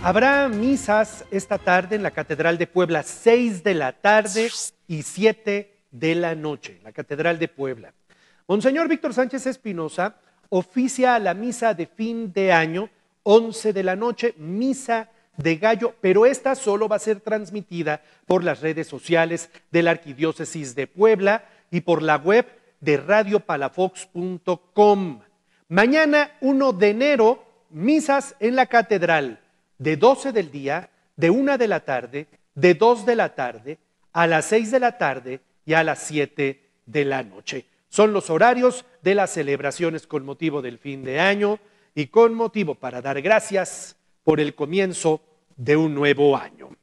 Habrá misas esta tarde en la Catedral de Puebla, 6 de la tarde y 7 de la noche, la Catedral de Puebla. Monseñor Víctor Sánchez Espinosa oficia la misa de fin de año, 11 de la noche, misa de gallo, pero esta solo va a ser transmitida por las redes sociales de la Arquidiócesis de Puebla y por la web de radiopalafox.com. Mañana, 1 de enero, misas en la Catedral de 12 del día, de 1 de la tarde, de 2 de la tarde, a las 6 de la tarde y a las 7 de la noche. Son los horarios de las celebraciones con motivo del fin de año y con motivo para dar gracias por el comienzo de un nuevo año.